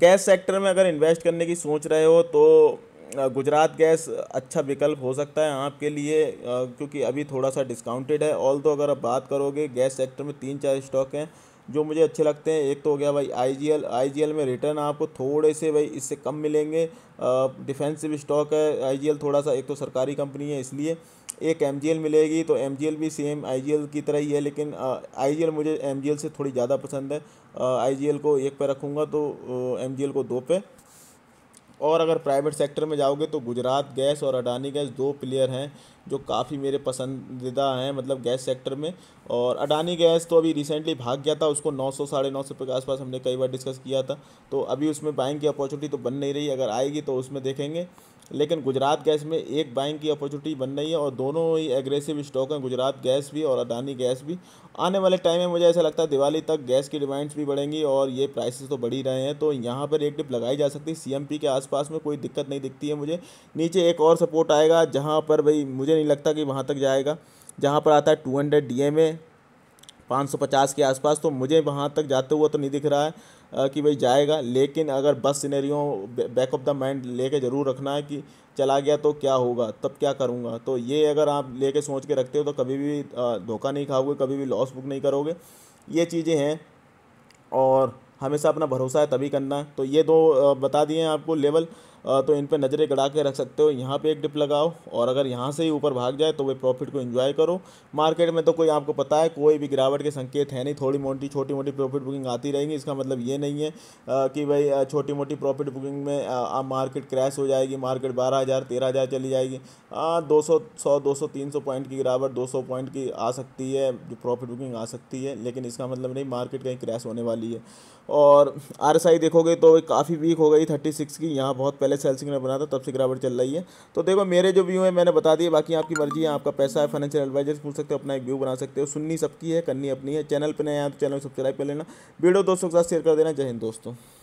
gas sector में अगर invest करने की सोच रहे हो तो गुजरात गैस अच्छा विकल्प हो सकता है आपके लिए क्योंकि अभी थोड़ा सा डिस्काउंटेड है ऑल तो अगर आप बात करोगे गैस सेक्टर में तीन चार स्टॉक हैं जो मुझे अच्छे लगते हैं एक तो हो गया भाई आईजीएल आईजीएल में रिटर्न आपको थोड़े से भाई इससे कम मिलेंगे डिफेंसिव स्टॉक है आईजीएल थोड़ा सा एक तो सरकारी कंपनी है इसलिए एक एम मिलेगी तो एम भी सेम आई की तरह ही है लेकिन आई मुझे एम से थोड़ी ज़्यादा पसंद है आई को एक पे रखूँगा तो एम को दो पे और अगर प्राइवेट सेक्टर में जाओगे तो गुजरात गैस और अडानी गैस दो प्लेयर हैं जो काफ़ी मेरे पसंदीदा हैं मतलब गैस सेक्टर में और अडानी गैस तो अभी रिसेंटली भाग गया था उसको नौ सौ साढ़े नौ सौ के आसपास हमने कई बार डिस्कस किया था तो अभी उसमें बाइंग की अपॉर्चुनिटी तो बन नहीं रही अगर आएगी तो उसमें देखेंगे लेकिन गुजरात गैस में एक बाइंग की अपॉर्चुनिटी बन रही है और दोनों ही एग्रेसिव स्टॉक हैं गुजरात गैस भी और अडानी गैस भी आने वाले टाइम में मुझे ऐसा लगता है दिवाली तक गैस की डिमांड्स भी बढ़ेंगी और ये प्राइसेस तो बढ़ ही रहे हैं तो यहाँ पर एक डिप लगाई जा सकती है सी के आसपास में कोई दिक्कत नहीं दिखती है मुझे नीचे एक और सपोर्ट आएगा जहाँ पर भाई मुझे नहीं लगता कि वहाँ तक जाएगा जहाँ पर आता है टू हंड्रेड डी 550 के आसपास तो मुझे वहाँ तक जाते हुए तो नहीं दिख रहा है कि भाई जाएगा लेकिन अगर बस scenery back of the mind लेके ज़रूर रखना है कि चला गया तो क्या होगा तब क्या करूँगा तो ये अगर आप लेके सोच के रखते हो तो कभी भी धोखा नहीं खाओगे कभी भी लॉस बुक नहीं करोगे ये चीज़ें हैं और हमेशा अपना भरोसा है तभी करना है तो ये दो बता दिए आपको लेवल तो इन पर नज़रें गड़ा के रख सकते हो यहाँ पे एक डिप लगाओ और अगर यहाँ से ही ऊपर भाग जाए तो वे प्रॉफिट को एंजॉय करो मार्केट में तो कोई आपको पता है कोई भी गिरावट के संकेत है नहीं थोड़ी मोटी छोटी मोटी प्रॉफिट बुकिंग आती रहेगी इसका मतलब ये नहीं है कि भाई छोटी मोटी प्रॉफिट बुकिंग में आप मार्केट क्रैश हो जाएगी मार्केट बारह हज़ार तेरह हज़ार चली जाएगी दो सौ सौ दो सौ तीन सौ पॉइंट की गिरावट दो सौ पॉइंट की आ सकती है जो प्रॉफिट बुकिंग आ सकती है लेकिन इसका मतलब नहीं मार्केट कहीं क्रैश होने वाली है और आर देखोगे तो काफ़ी वीक हो गई थर्टी सिक्स की यहाँ बहुत पहले पहले सेल्सिंग ने बना था तब से गिरावट चल रही है तो देखो मेरे जो व्यू है मैंने बता दिए बाकी आपकी मर्जी है आपका पैसा है फाइनेंशियल एडवाइजर पूछ सकते हो अपना एक व्यू बना सकते हो सुननी सबकी है करनी अपनी है चैनल पर नए आए तो चैनल सब्सक्राइब कर लेना वीडियो दोस्तों के साथ शेयर कर देना जय हिंद दोस्तों